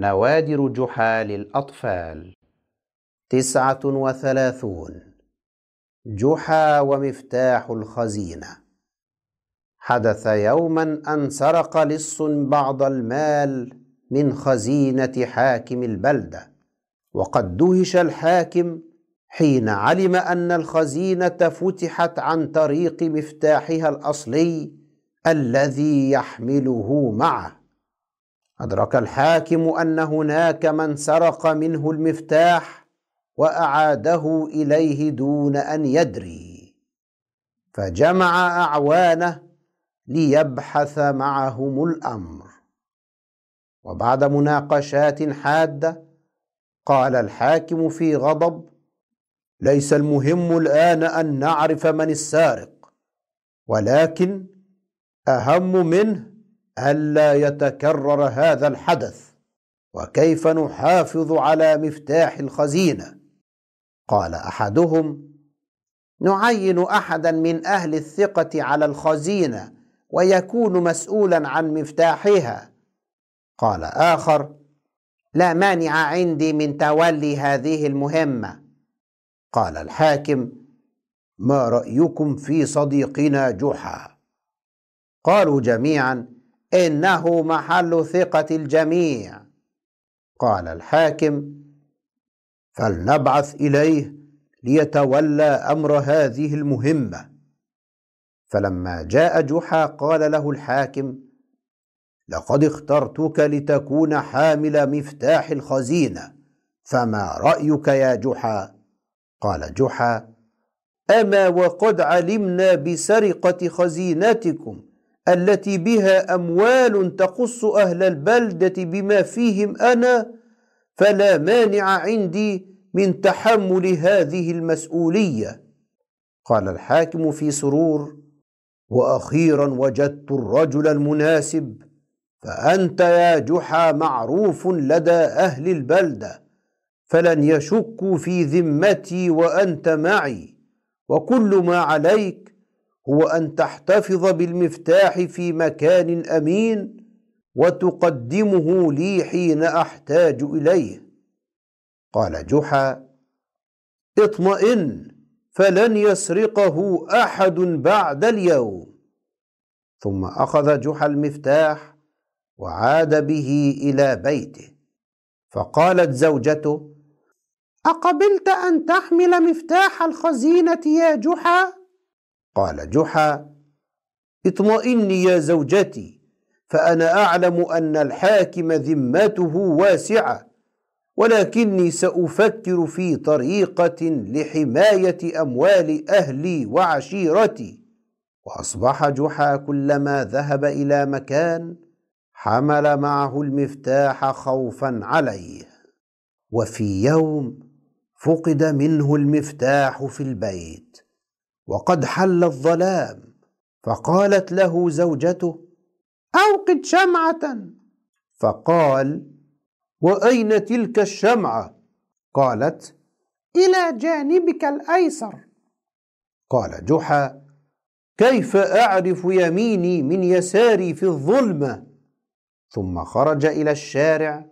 نوادر جحا للأطفال تسعة وثلاثون جحا ومفتاح الخزينة حدث يوما أن سرق لص بعض المال من خزينة حاكم البلدة وقد دهش الحاكم حين علم أن الخزينة فتحت عن طريق مفتاحها الأصلي الذي يحمله معه أدرك الحاكم أن هناك من سرق منه المفتاح وأعاده إليه دون أن يدري فجمع أعوانه ليبحث معهم الأمر وبعد مناقشات حادة قال الحاكم في غضب ليس المهم الآن أن نعرف من السارق ولكن أهم منه ألا يتكرر هذا الحدث وكيف نحافظ على مفتاح الخزينة قال أحدهم نعين أحدا من أهل الثقة على الخزينة ويكون مسؤولا عن مفتاحها قال آخر لا مانع عندي من تولي هذه المهمة قال الحاكم ما رأيكم في صديقنا جحا قالوا جميعا إنه محل ثقة الجميع قال الحاكم فلنبعث إليه ليتولى أمر هذه المهمة فلما جاء جحا قال له الحاكم لقد اخترتك لتكون حامل مفتاح الخزينة فما رأيك يا جحا قال جحا أما وقد علمنا بسرقة خزينتكم التي بها اموال تخص اهل البلده بما فيهم انا فلا مانع عندي من تحمل هذه المسؤوليه قال الحاكم في سرور واخيرا وجدت الرجل المناسب فانت يا جحا معروف لدى اهل البلده فلن يشكوا في ذمتي وانت معي وكل ما عليك هو ان تحتفظ بالمفتاح في مكان امين وتقدمه لي حين احتاج اليه قال جحا اطمئن فلن يسرقه احد بعد اليوم ثم اخذ جحا المفتاح وعاد به الى بيته فقالت زوجته اقبلت ان تحمل مفتاح الخزينه يا جحا قال جحا اطمئني يا زوجتي فانا اعلم ان الحاكم ذمته واسعه ولكني سافكر في طريقه لحمايه اموال اهلي وعشيرتي واصبح جحا كلما ذهب الى مكان حمل معه المفتاح خوفا عليه وفي يوم فقد منه المفتاح في البيت وقد حل الظلام فقالت له زوجته اوقد شمعه فقال واين تلك الشمعه قالت الى جانبك الايسر قال جحا كيف اعرف يميني من يساري في الظلمه ثم خرج الى الشارع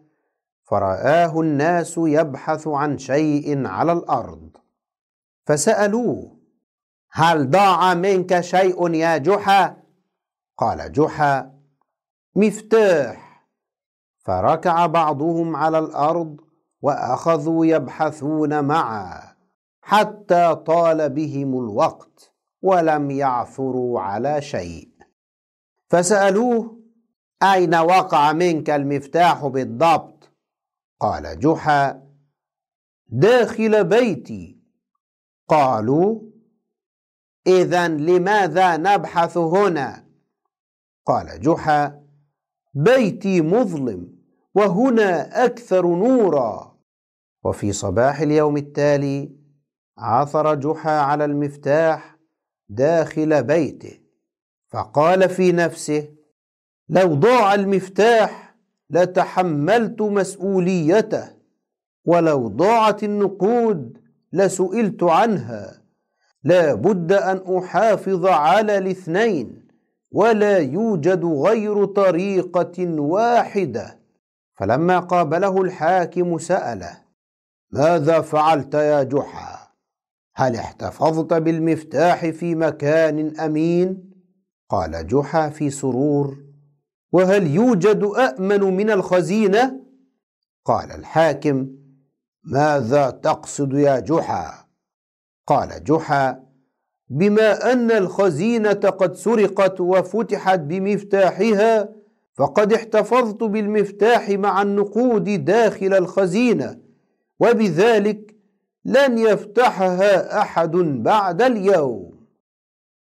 فرآه الناس يبحث عن شيء على الأرض فسألوه هل ضاع منك شيء يا جحا قال جحا مفتاح فركع بعضهم على الارض واخذوا يبحثون معا حتى طال بهم الوقت ولم يعثروا على شيء فسالوه اين وقع منك المفتاح بالضبط قال جحا داخل بيتي قالوا إذا لماذا نبحث هنا؟ قال جحا بيتي مظلم وهنا أكثر نورا وفي صباح اليوم التالي عثر جحا على المفتاح داخل بيته فقال في نفسه لو ضاع المفتاح لتحملت مسؤوليته ولو ضاعت النقود لسئلت عنها لا بد أن أحافظ على الاثنين ولا يوجد غير طريقة واحدة فلما قابله الحاكم سأله ماذا فعلت يا جحا هل احتفظت بالمفتاح في مكان أمين؟ قال جحا في سرور وهل يوجد أأمن من الخزينة؟ قال الحاكم ماذا تقصد يا جحا؟ قال جحا بما أن الخزينة قد سرقت وفتحت بمفتاحها فقد احتفظت بالمفتاح مع النقود داخل الخزينة وبذلك لن يفتحها أحد بعد اليوم